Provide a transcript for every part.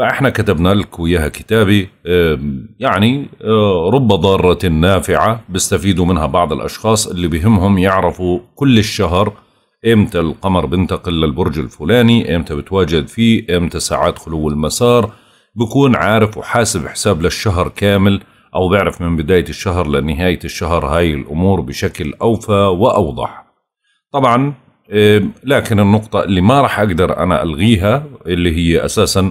فاحنا كتبنا لك وياها كتابي يعني آه، رب ضارة نافعة بيستفيدوا منها بعض الأشخاص اللي بهمهم يعرفوا كل الشهر امتى القمر بنتقل للبرج الفلاني امتى بتواجد فيه امتى ساعات خلو المسار بكون عارف وحاسب حساب للشهر كامل أو بعرف من بداية الشهر لنهاية الشهر هاي الأمور بشكل أوفى وأوضح طبعا لكن النقطة اللي ما راح أقدر أنا ألغيها اللي هي أساساً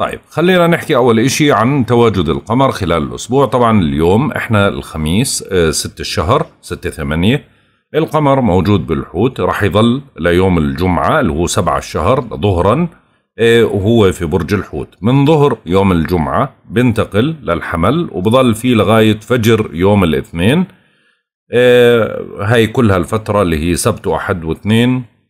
طيب خلينا نحكي اول اشي عن تواجد القمر خلال الاسبوع طبعا اليوم احنا الخميس 6 آه، الشهر 6 8 القمر موجود بالحوت راح يظل ليوم الجمعة اللي هو 7 الشهر ظهرا آه، وهو في برج الحوت من ظهر يوم الجمعة بنتقل للحمل وبظل فيه لغاية فجر يوم الاثنين آه، هاي كلها الفترة اللي هي سبت وأحد واثنين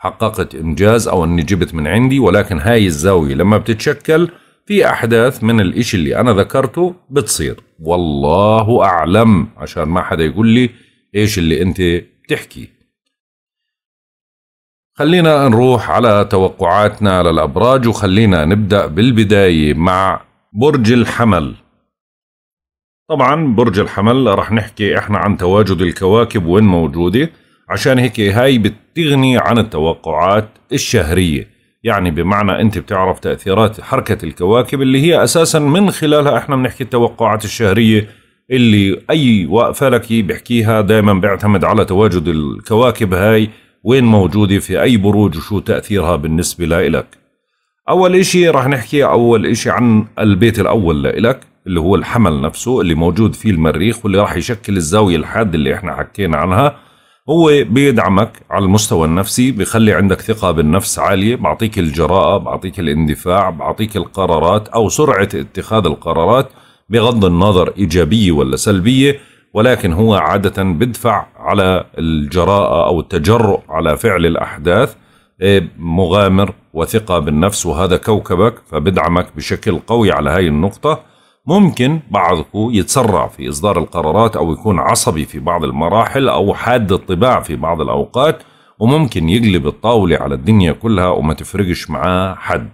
حققت إنجاز أو أني جبت من عندي ولكن هاي الزاوية لما بتتشكل في أحداث من الإشي اللي أنا ذكرته بتصير والله أعلم عشان ما حدا يقول لي إيش اللي أنت بتحكي خلينا نروح على توقعاتنا للأبراج وخلينا نبدأ بالبداية مع برج الحمل طبعا برج الحمل رح نحكي احنا عن تواجد الكواكب وين موجوده عشان هيك هاي بتغني عن التوقعات الشهرية يعني بمعنى انت بتعرف تأثيرات حركة الكواكب اللي هي اساسا من خلالها احنا بنحكي التوقعات الشهرية اللي اي فلكي بيحكيها دائما بيعتمد على تواجد الكواكب هاي وين موجودة في اي بروج وشو تأثيرها بالنسبة لإلك اول اشي رح نحكي اول اشي عن البيت الاول لإلك اللي هو الحمل نفسه اللي موجود فيه المريخ واللي راح يشكل الزاوية الحادة اللي احنا حكينا عنها هو بيدعمك على المستوى النفسي بيخلي عندك ثقة بالنفس عالية بعطيك الجراءة بعطيك الاندفاع بعطيك القرارات أو سرعة اتخاذ القرارات بغض النظر إيجابية ولا سلبية ولكن هو عادة بدفع على الجراءة أو التجرؤ على فعل الأحداث إيه، مغامر وثقة بالنفس وهذا كوكبك فبدعمك بشكل قوي على هاي النقطة ممكن بعضكم يتسرع في إصدار القرارات أو يكون عصبي في بعض المراحل أو حاد الطباع في بعض الأوقات وممكن يقلب الطاولة على الدنيا كلها وما تفرقش معاه حد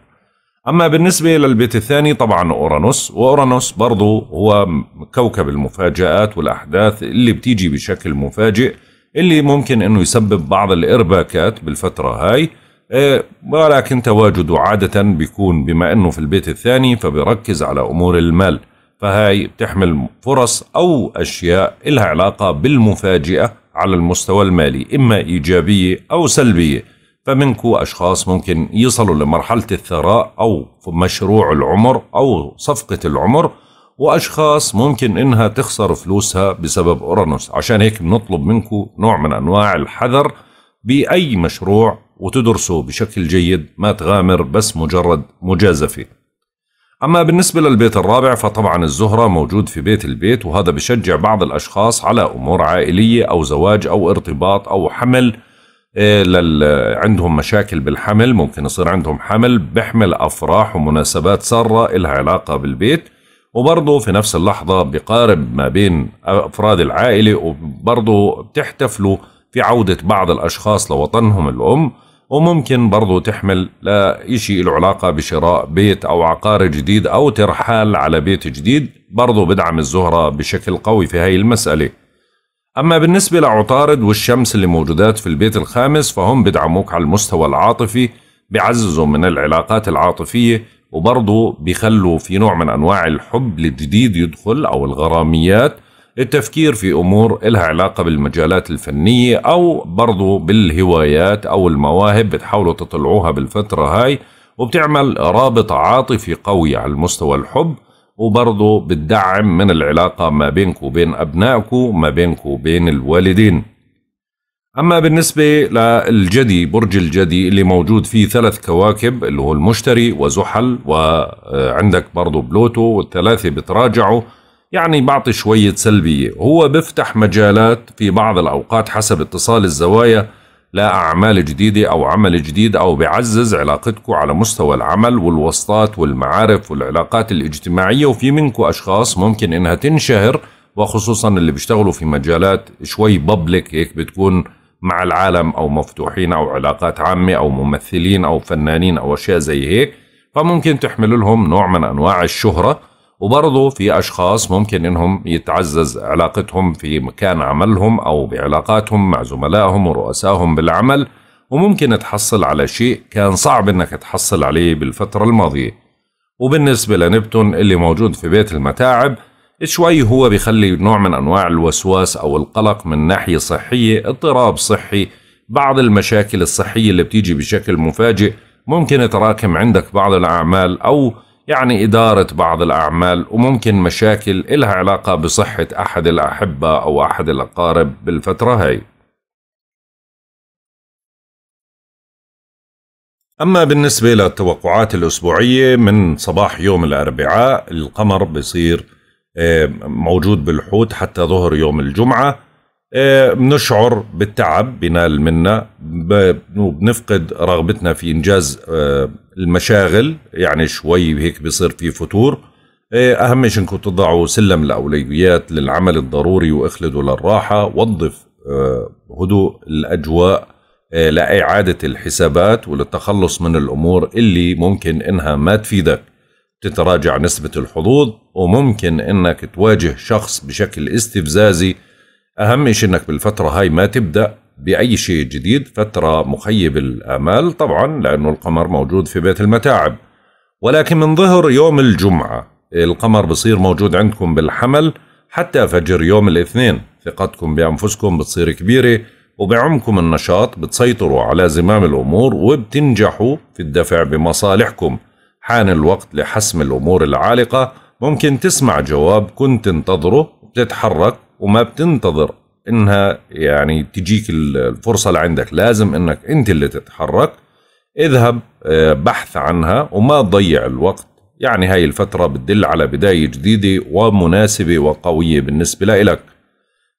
أما بالنسبة للبيت الثاني طبعا أورانوس وأورانوس برضو هو كوكب المفاجآت والأحداث اللي بتيجي بشكل مفاجئ اللي ممكن أنه يسبب بعض الإرباكات بالفترة هاي إيه، ولكن تواجده عادة بيكون بما أنه في البيت الثاني فبيركز على أمور المال فهاي بتحمل فرص أو أشياء إلها علاقة بالمفاجئة على المستوى المالي إما إيجابية أو سلبية فمنكو أشخاص ممكن يصلوا لمرحلة الثراء أو مشروع العمر أو صفقة العمر وأشخاص ممكن إنها تخسر فلوسها بسبب أورانوس عشان هيك بنطلب منكو نوع من أنواع الحذر بأي مشروع وتدرسه بشكل جيد ما تغامر بس مجرد مجازفة أما بالنسبة للبيت الرابع فطبعا الزهرة موجود في بيت البيت وهذا بشجع بعض الأشخاص على أمور عائلية أو زواج أو ارتباط أو حمل إيه، لل... عندهم مشاكل بالحمل ممكن يصير عندهم حمل بحمل أفراح ومناسبات سارة إلها علاقة بالبيت وبرضه في نفس اللحظة بقارب ما بين أفراد العائلة وبرضه بتحتفلوا في عودة بعض الأشخاص لوطنهم الأم وممكن برضو تحمل لإشي له علاقة بشراء بيت أو عقار جديد أو ترحال على بيت جديد برضو بدعم الزهرة بشكل قوي في هاي المسألة أما بالنسبة لعطارد والشمس اللي موجودات في البيت الخامس فهم بدعموك على المستوى العاطفي بعززوا من العلاقات العاطفية وبرضو بيخلوا في نوع من أنواع الحب الجديد يدخل أو الغراميات التفكير في أمور إلها علاقة بالمجالات الفنية أو برضو بالهوايات أو المواهب بتحاولوا تطلعوها بالفترة هاي وبتعمل رابط عاطفي قوي على المستوى الحب وبرضو بتدعم من العلاقة ما بينك وبين أبنائك وما بينك وبين الوالدين أما بالنسبة للجدي برج الجدي اللي موجود فيه ثلاث كواكب اللي هو المشتري وزحل وعندك برضو بلوتو والثلاثة بتراجعوا يعني بعطي شوية سلبية هو بفتح مجالات في بعض الأوقات حسب اتصال الزوايا لأعمال جديدة أو عمل جديد أو بعزز علاقتكم على مستوى العمل والوسطات والمعارف والعلاقات الاجتماعية وفي منكم أشخاص ممكن إنها تنشهر وخصوصا اللي بيشتغلوا في مجالات شوي بابليك هيك بتكون مع العالم أو مفتوحين أو علاقات عامة أو ممثلين أو فنانين أو أشياء زي هيك فممكن تحمل لهم نوع من أنواع الشهرة وبرضه في أشخاص ممكن أنهم يتعزز علاقتهم في مكان عملهم أو بعلاقاتهم مع زملائهم ورؤسائهم بالعمل وممكن تحصل على شيء كان صعب أنك تحصل عليه بالفترة الماضية وبالنسبة لنبتون اللي موجود في بيت المتاعب شوي هو بيخلي نوع من أنواع الوسواس أو القلق من ناحية صحية اضطراب صحي بعض المشاكل الصحية اللي بتيجي بشكل مفاجئ ممكن تراكم عندك بعض الأعمال أو يعني إدارة بعض الأعمال وممكن مشاكل إلها علاقة بصحة أحد الأحبة أو أحد الأقارب بالفترة هاي أما بالنسبة للتوقعات الأسبوعية من صباح يوم الأربعاء القمر بصير آه، موجود بالحوت حتى ظهر يوم الجمعة آه، بنشعر بالتعب بنال منا وبنفقد رغبتنا في إنجاز آه، المشاغل يعني شوي هيك بيصير في فتور إيه، اهم شيء انكم تضعوا سلم الاولويات للعمل الضروري واخلدوا للراحه وظف آه، هدوء الاجواء آه، لاعاده الحسابات وللتخلص من الامور اللي ممكن انها ما تفيدك تتراجع نسبه الحظوظ وممكن انك تواجه شخص بشكل استفزازي اهم شيء انك بالفتره هاي ما تبدا بأي شيء جديد فترة مخيب الآمال طبعا لأنه القمر موجود في بيت المتاعب ولكن من ظهر يوم الجمعة القمر بصير موجود عندكم بالحمل حتى فجر يوم الاثنين ثقتكم بأنفسكم بتصير كبيرة وبعمكم النشاط بتسيطروا على زمام الأمور وبتنجحوا في الدفع بمصالحكم حان الوقت لحسم الأمور العالقة ممكن تسمع جواب كنت تنتظره وبتتحرك وما بتنتظر انها يعني تجيك الفرصه اللي عندك لازم انك انت اللي تتحرك اذهب آه، بحث عنها وما تضيع الوقت يعني هاي الفترة بتدل على بداية جديدة ومناسبة وقوية بالنسبة لإلك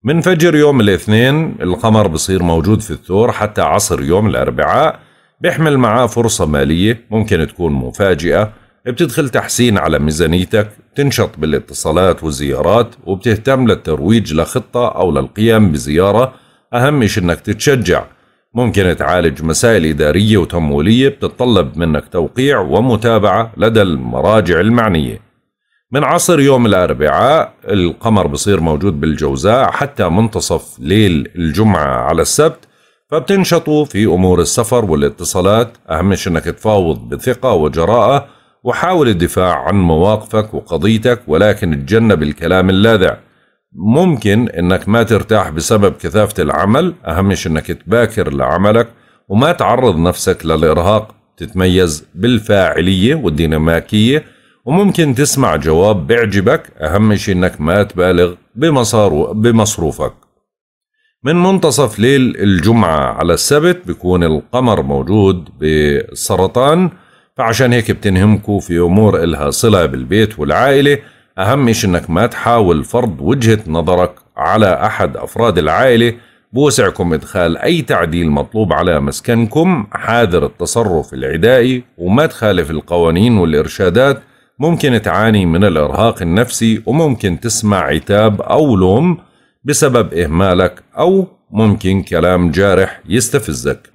من فجر يوم الاثنين القمر بصير موجود في الثور حتى عصر يوم الأربعاء بيحمل معاه فرصة مالية ممكن تكون مفاجئة بتدخل تحسين على ميزانيتك بتنشط بالاتصالات والزيارات وبتهتم للترويج لخطة أو للقيام بزيارة أهم شيء أنك تتشجع ممكن تعالج مسائل إدارية وتمويلية بتتطلب منك توقيع ومتابعة لدى المراجع المعنية من عصر يوم الأربعاء القمر بصير موجود بالجوزاء حتى منتصف ليل الجمعة على السبت فبتنشطوا في أمور السفر والاتصالات أهم شيء أنك تفاوض بثقة وجراءة وحاول الدفاع عن مواقفك وقضيتك ولكن اتجنب الكلام اللاذع ممكن انك ما ترتاح بسبب كثافة العمل اهم انك تباكر لعملك وما تعرض نفسك للارهاق تتميز بالفاعلية والديناميكية وممكن تسمع جواب بيعجبك اهم شيء انك ما تبالغ بمصروفك من منتصف ليل الجمعة على السبت بيكون القمر موجود بالسرطان فعشان هيك بتنهمكوا في أمور إلها صلة بالبيت والعائلة أهم إشي إنك ما تحاول فرض وجهة نظرك على أحد أفراد العائلة بوسعكم إدخال أي تعديل مطلوب على مسكنكم حاذر التصرف العدائي وما تخالف القوانين والإرشادات ممكن تعاني من الإرهاق النفسي وممكن تسمع عتاب أو لوم بسبب إهمالك أو ممكن كلام جارح يستفزك